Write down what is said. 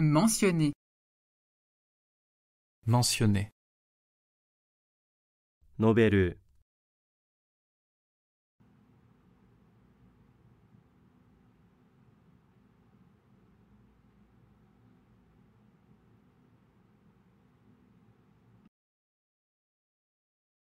mentionné Mentionner. 述べる